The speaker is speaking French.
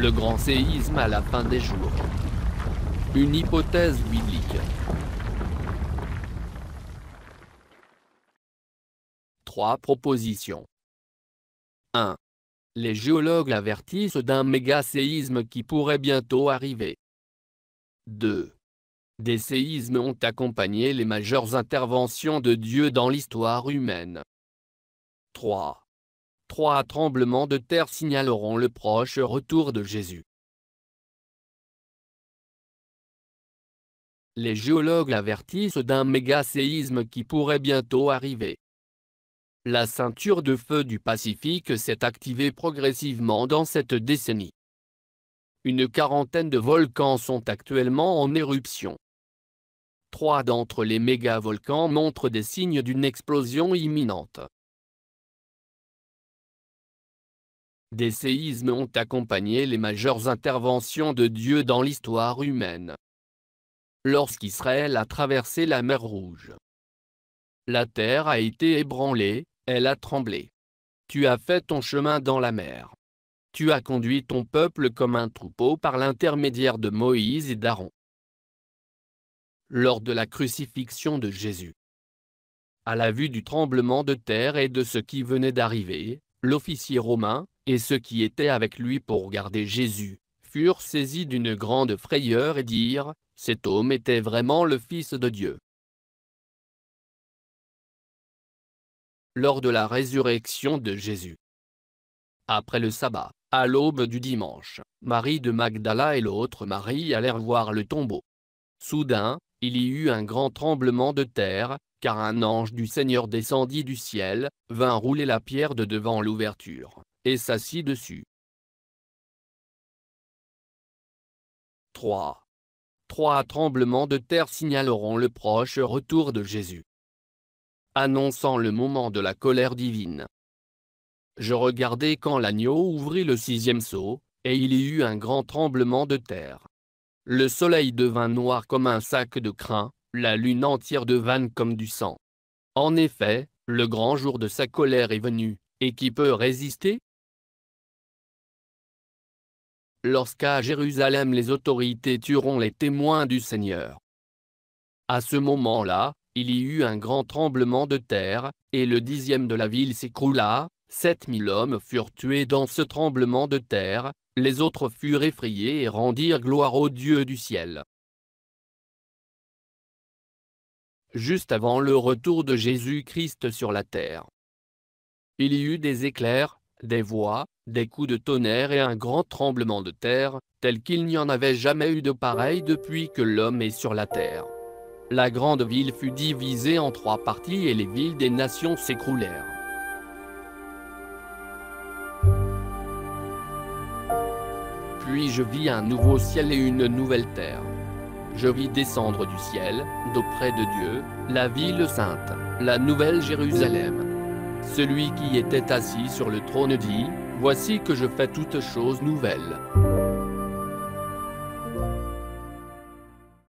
le grand séisme à la fin des jours. Une hypothèse biblique. 3 propositions. 1. Les géologues avertissent d'un méga séisme qui pourrait bientôt arriver. 2. Des séismes ont accompagné les majeures interventions de Dieu dans l'histoire humaine. 3. Trois tremblements de terre signaleront le proche retour de Jésus. Les géologues avertissent d'un méga séisme qui pourrait bientôt arriver. La ceinture de feu du Pacifique s'est activée progressivement dans cette décennie. Une quarantaine de volcans sont actuellement en éruption. Trois d'entre les méga-volcans montrent des signes d'une explosion imminente. Des séismes ont accompagné les majeures interventions de Dieu dans l'histoire humaine. Lorsqu'Israël a traversé la mer Rouge, la terre a été ébranlée, elle a tremblé. Tu as fait ton chemin dans la mer. Tu as conduit ton peuple comme un troupeau par l'intermédiaire de Moïse et d'Aaron. Lors de la crucifixion de Jésus, à la vue du tremblement de terre et de ce qui venait d'arriver, l'officier romain, et ceux qui étaient avec lui pour garder Jésus, furent saisis d'une grande frayeur et dirent, Cet homme était vraiment le Fils de Dieu. Lors de la résurrection de Jésus. Après le sabbat, à l'aube du dimanche, Marie de Magdala et l'autre Marie allèrent voir le tombeau. Soudain, il y eut un grand tremblement de terre, car un ange du Seigneur descendit du ciel, vint rouler la pierre de devant l'ouverture, et s'assit dessus. 3. Trois tremblements de terre signaleront le proche retour de Jésus, annonçant le moment de la colère divine. Je regardai quand l'agneau ouvrit le sixième seau, et il y eut un grand tremblement de terre. Le soleil devint noir comme un sac de crin, la lune entière devint comme du sang. En effet, le grand jour de sa colère est venu, et qui peut résister Lorsqu'à Jérusalem les autorités tueront les témoins du Seigneur. À ce moment-là, il y eut un grand tremblement de terre, et le dixième de la ville s'écroula, 7000 hommes furent tués dans ce tremblement de terre, les autres furent effrayés et rendirent gloire au Dieu du ciel. Juste avant le retour de Jésus-Christ sur la terre. Il y eut des éclairs, des voix, des coups de tonnerre et un grand tremblement de terre, tel qu'il n'y en avait jamais eu de pareil depuis que l'homme est sur la terre. La grande ville fut divisée en trois parties et les villes des nations s'écroulèrent. Puis je vis un nouveau ciel et une nouvelle terre. Je vis descendre du ciel, d'auprès de Dieu, la ville sainte, la nouvelle Jérusalem. Celui qui était assis sur le trône dit, Voici que je fais toutes choses nouvelles.